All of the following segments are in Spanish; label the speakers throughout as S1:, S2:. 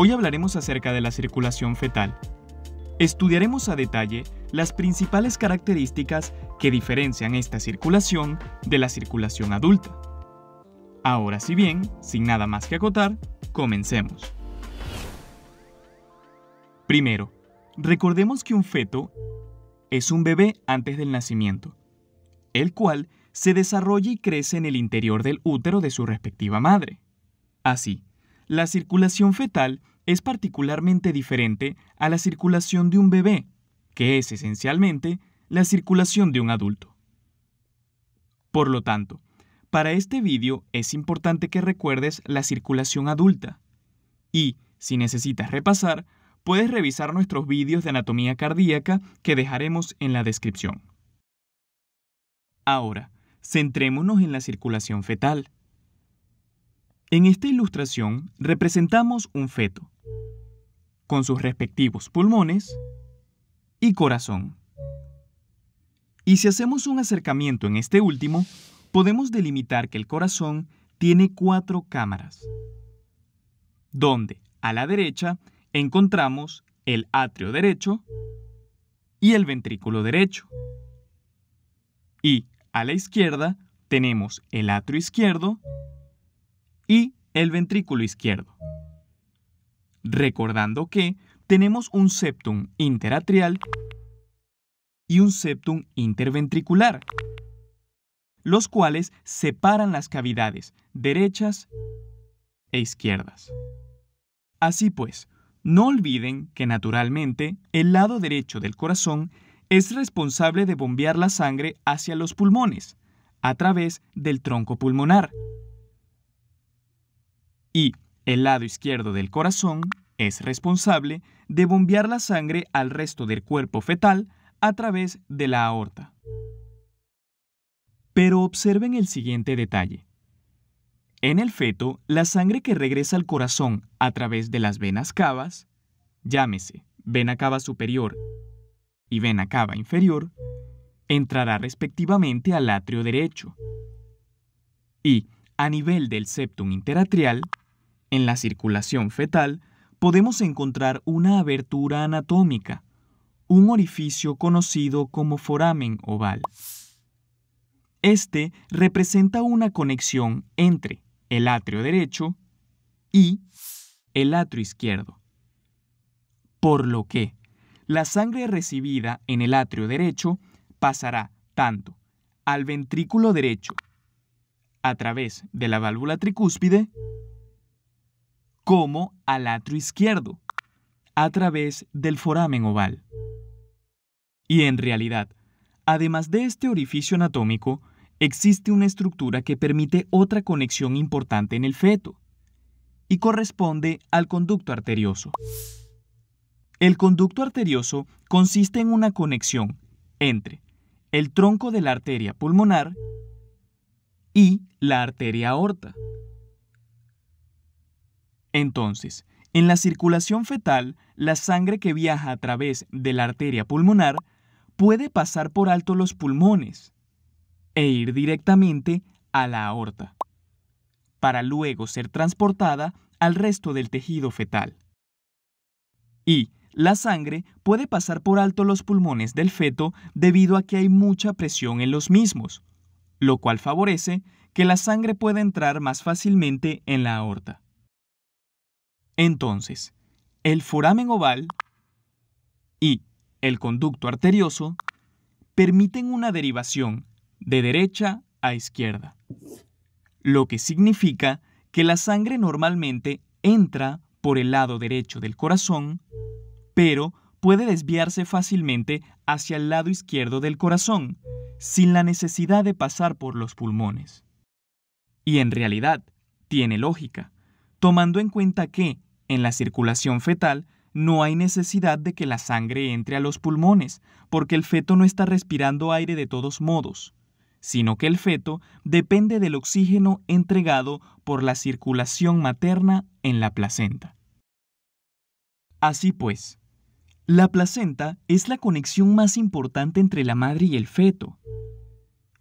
S1: Hoy hablaremos acerca de la circulación fetal. Estudiaremos a detalle las principales características que diferencian esta circulación de la circulación adulta. Ahora si bien, sin nada más que acotar, comencemos. Primero, recordemos que un feto es un bebé antes del nacimiento, el cual se desarrolla y crece en el interior del útero de su respectiva madre. Así, la circulación fetal es particularmente diferente a la circulación de un bebé, que es esencialmente la circulación de un adulto. Por lo tanto, para este vídeo es importante que recuerdes la circulación adulta. Y, si necesitas repasar, puedes revisar nuestros vídeos de anatomía cardíaca que dejaremos en la descripción. Ahora, centrémonos en la circulación fetal. En esta ilustración representamos un feto, con sus respectivos pulmones y corazón. Y si hacemos un acercamiento en este último, podemos delimitar que el corazón tiene cuatro cámaras, donde a la derecha encontramos el atrio derecho y el ventrículo derecho. Y a la izquierda tenemos el atrio izquierdo y el ventrículo izquierdo. Recordando que tenemos un septum interatrial y un septum interventricular, los cuales separan las cavidades derechas e izquierdas. Así pues, no olviden que naturalmente el lado derecho del corazón es responsable de bombear la sangre hacia los pulmones, a través del tronco pulmonar, y el lado izquierdo del corazón es responsable de bombear la sangre al resto del cuerpo fetal a través de la aorta. Pero observen el siguiente detalle. En el feto, la sangre que regresa al corazón a través de las venas cavas, llámese vena cava superior y vena cava inferior, entrará respectivamente al atrio derecho. Y a nivel del septum interatrial, en la circulación fetal, podemos encontrar una abertura anatómica, un orificio conocido como foramen oval. Este representa una conexión entre el atrio derecho y el atrio izquierdo. Por lo que, la sangre recibida en el atrio derecho pasará tanto al ventrículo derecho a través de la válvula tricúspide como al atrio izquierdo a través del foramen oval. Y en realidad, además de este orificio anatómico, existe una estructura que permite otra conexión importante en el feto y corresponde al conducto arterioso. El conducto arterioso consiste en una conexión entre el tronco de la arteria pulmonar y la arteria aorta. Entonces, en la circulación fetal, la sangre que viaja a través de la arteria pulmonar puede pasar por alto los pulmones e ir directamente a la aorta, para luego ser transportada al resto del tejido fetal. Y la sangre puede pasar por alto los pulmones del feto debido a que hay mucha presión en los mismos, lo cual favorece que la sangre pueda entrar más fácilmente en la aorta. Entonces, el foramen oval y el conducto arterioso permiten una derivación de derecha a izquierda, lo que significa que la sangre normalmente entra por el lado derecho del corazón, pero puede desviarse fácilmente hacia el lado izquierdo del corazón, sin la necesidad de pasar por los pulmones. Y en realidad, tiene lógica, tomando en cuenta que, en la circulación fetal, no hay necesidad de que la sangre entre a los pulmones, porque el feto no está respirando aire de todos modos, sino que el feto depende del oxígeno entregado por la circulación materna en la placenta. Así pues, la placenta es la conexión más importante entre la madre y el feto.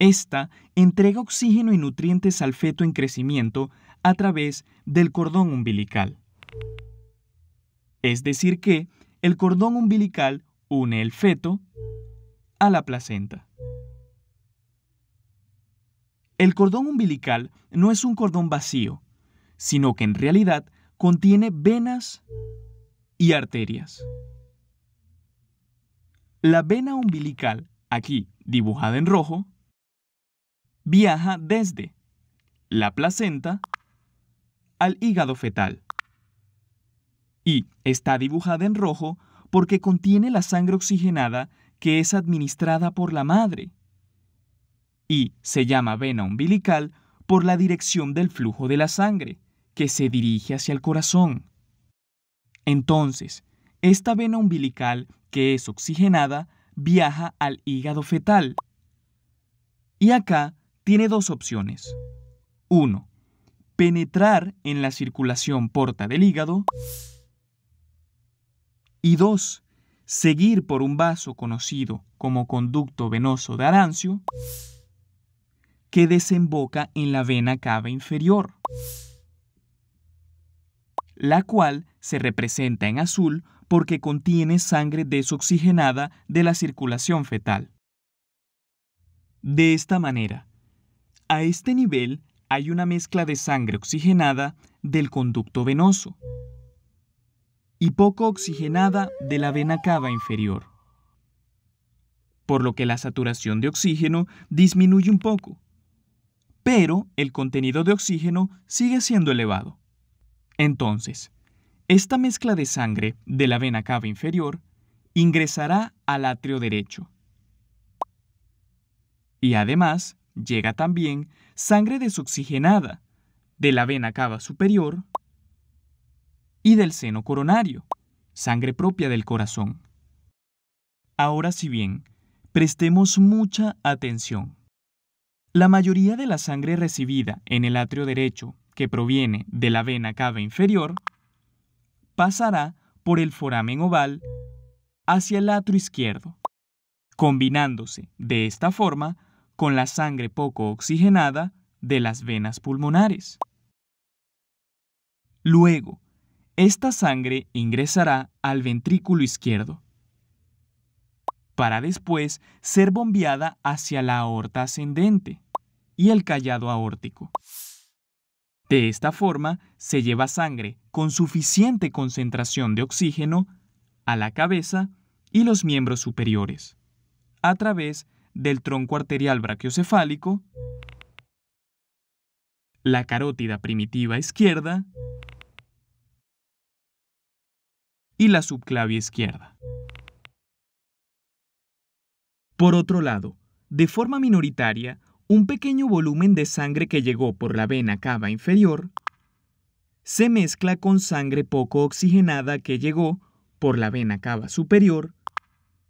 S1: Esta entrega oxígeno y nutrientes al feto en crecimiento a través del cordón umbilical. Es decir que el cordón umbilical une el feto a la placenta. El cordón umbilical no es un cordón vacío, sino que en realidad contiene venas y arterias. La vena umbilical, aquí dibujada en rojo, viaja desde la placenta al hígado fetal. Y está dibujada en rojo porque contiene la sangre oxigenada que es administrada por la madre. Y se llama vena umbilical por la dirección del flujo de la sangre, que se dirige hacia el corazón. Entonces, esta vena umbilical, que es oxigenada, viaja al hígado fetal. Y acá tiene dos opciones. 1. Penetrar en la circulación porta del hígado. Y dos, Seguir por un vaso conocido como conducto venoso de Arancio, que desemboca en la vena cava inferior, la cual se representa en azul porque contiene sangre desoxigenada de la circulación fetal. De esta manera, a este nivel hay una mezcla de sangre oxigenada del conducto venoso y poco oxigenada de la vena cava inferior, por lo que la saturación de oxígeno disminuye un poco, pero el contenido de oxígeno sigue siendo elevado. Entonces, esta mezcla de sangre de la vena cava inferior ingresará al atrio derecho. Y además llega también sangre desoxigenada de la vena cava superior y del seno coronario, sangre propia del corazón. Ahora si bien, prestemos mucha atención. La mayoría de la sangre recibida en el atrio derecho que proviene de la vena cava inferior pasará por el foramen oval hacia el atrio izquierdo, combinándose de esta forma con la sangre poco oxigenada de las venas pulmonares. Luego, esta sangre ingresará al ventrículo izquierdo, para después ser bombeada hacia la aorta ascendente y el callado aórtico. De esta forma, se lleva sangre con suficiente concentración de oxígeno a la cabeza y los miembros superiores, a través del tronco arterial brachiocefálico, la carótida primitiva izquierda y la subclavia izquierda. Por otro lado, de forma minoritaria, un pequeño volumen de sangre que llegó por la vena cava inferior se mezcla con sangre poco oxigenada que llegó por la vena cava superior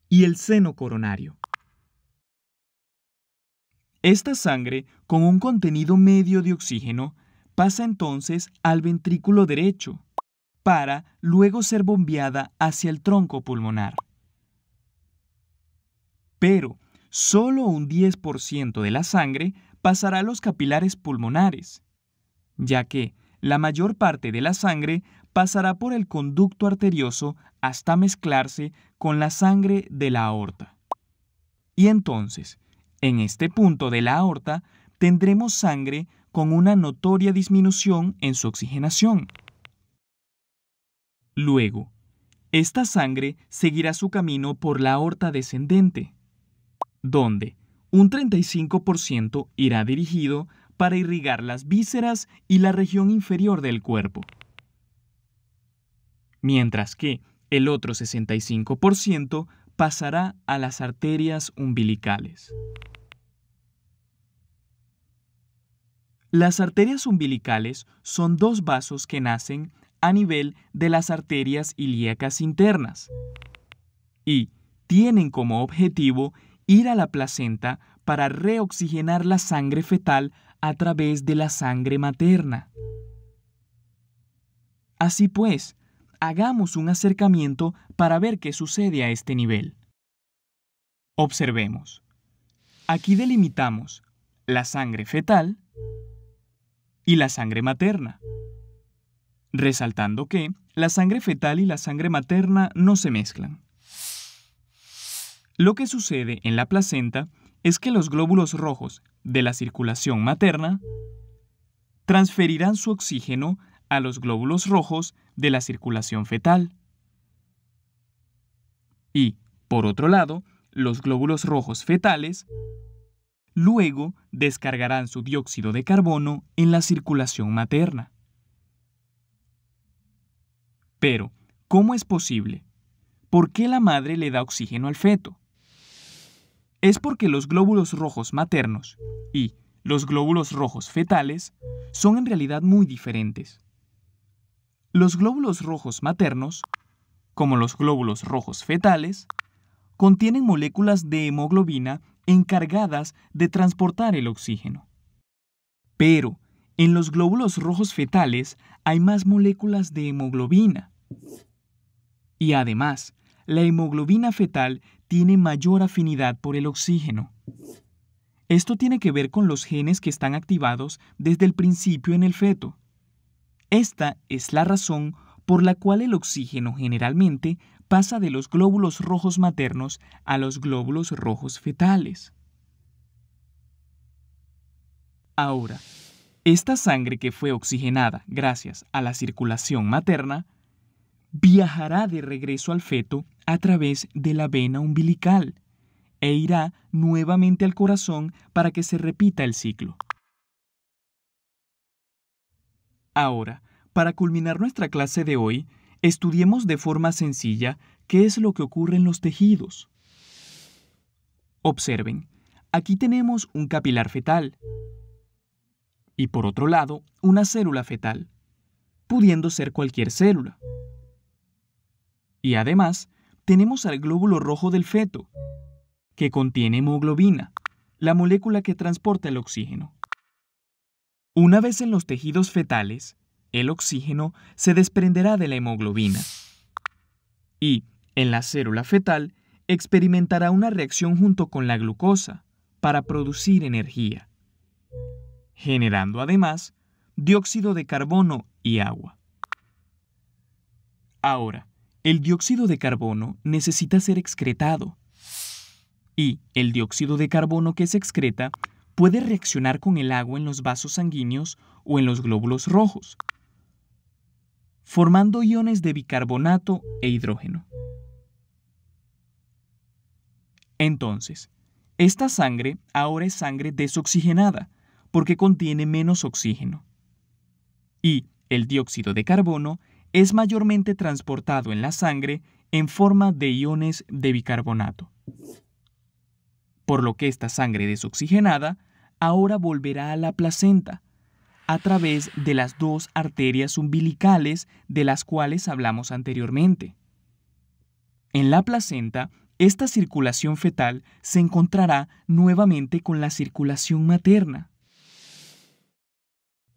S1: y el seno coronario. Esta sangre, con un contenido medio de oxígeno, pasa entonces al ventrículo derecho, para luego ser bombeada hacia el tronco pulmonar. Pero, solo un 10% de la sangre pasará a los capilares pulmonares, ya que la mayor parte de la sangre pasará por el conducto arterioso hasta mezclarse con la sangre de la aorta. Y entonces, en este punto de la aorta, tendremos sangre con una notoria disminución en su oxigenación. Luego, esta sangre seguirá su camino por la aorta descendente, donde un 35% irá dirigido para irrigar las vísceras y la región inferior del cuerpo, mientras que el otro 65% pasará a las arterias umbilicales. Las arterias umbilicales son dos vasos que nacen a nivel de las arterias ilíacas internas y tienen como objetivo ir a la placenta para reoxigenar la sangre fetal a través de la sangre materna. Así pues, hagamos un acercamiento para ver qué sucede a este nivel. Observemos. Aquí delimitamos la sangre fetal y la sangre materna, resaltando que la sangre fetal y la sangre materna no se mezclan. Lo que sucede en la placenta es que los glóbulos rojos de la circulación materna transferirán su oxígeno a los glóbulos rojos de la circulación fetal. Y, por otro lado, los glóbulos rojos fetales luego descargarán su dióxido de carbono en la circulación materna. Pero, ¿cómo es posible? ¿Por qué la madre le da oxígeno al feto? es porque los glóbulos rojos maternos y los glóbulos rojos fetales son en realidad muy diferentes. Los glóbulos rojos maternos, como los glóbulos rojos fetales, contienen moléculas de hemoglobina encargadas de transportar el oxígeno. Pero en los glóbulos rojos fetales hay más moléculas de hemoglobina. Y además, la hemoglobina fetal tiene mayor afinidad por el oxígeno. Esto tiene que ver con los genes que están activados desde el principio en el feto. Esta es la razón por la cual el oxígeno generalmente pasa de los glóbulos rojos maternos a los glóbulos rojos fetales. Ahora, esta sangre que fue oxigenada gracias a la circulación materna viajará de regreso al feto a través de la vena umbilical e irá nuevamente al corazón para que se repita el ciclo. Ahora, para culminar nuestra clase de hoy, estudiemos de forma sencilla qué es lo que ocurre en los tejidos. Observen, aquí tenemos un capilar fetal y por otro lado una célula fetal, pudiendo ser cualquier célula. Y además, tenemos al glóbulo rojo del feto, que contiene hemoglobina, la molécula que transporta el oxígeno. Una vez en los tejidos fetales, el oxígeno se desprenderá de la hemoglobina y, en la célula fetal, experimentará una reacción junto con la glucosa para producir energía, generando además dióxido de carbono y agua. Ahora, el dióxido de carbono necesita ser excretado. Y el dióxido de carbono que se excreta puede reaccionar con el agua en los vasos sanguíneos o en los glóbulos rojos, formando iones de bicarbonato e hidrógeno. Entonces, esta sangre ahora es sangre desoxigenada porque contiene menos oxígeno. Y el dióxido de carbono es mayormente transportado en la sangre en forma de iones de bicarbonato. Por lo que esta sangre desoxigenada ahora volverá a la placenta, a través de las dos arterias umbilicales de las cuales hablamos anteriormente. En la placenta, esta circulación fetal se encontrará nuevamente con la circulación materna.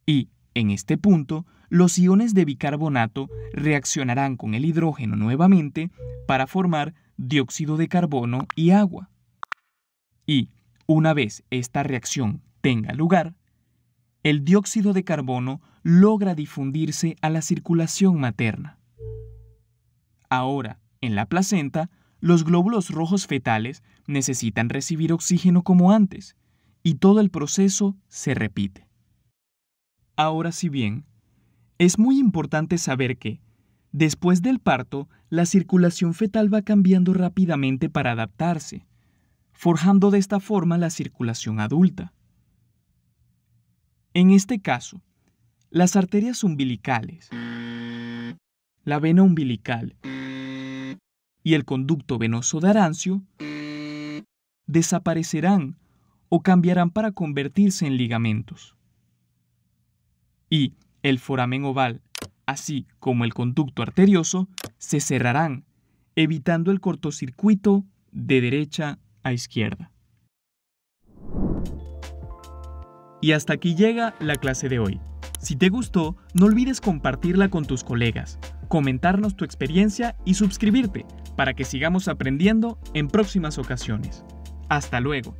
S1: Y, en este punto, los iones de bicarbonato reaccionarán con el hidrógeno nuevamente para formar dióxido de carbono y agua. Y, una vez esta reacción tenga lugar, el dióxido de carbono logra difundirse a la circulación materna. Ahora, en la placenta, los glóbulos rojos fetales necesitan recibir oxígeno como antes, y todo el proceso se repite. Ahora si bien, es muy importante saber que, después del parto, la circulación fetal va cambiando rápidamente para adaptarse, forjando de esta forma la circulación adulta. En este caso, las arterias umbilicales, la vena umbilical y el conducto venoso de Arancio desaparecerán o cambiarán para convertirse en ligamentos y el foramen oval, así como el conducto arterioso, se cerrarán, evitando el cortocircuito de derecha a izquierda. Y hasta aquí llega la clase de hoy. Si te gustó, no olvides compartirla con tus colegas, comentarnos tu experiencia y suscribirte para que sigamos aprendiendo en próximas ocasiones. Hasta luego.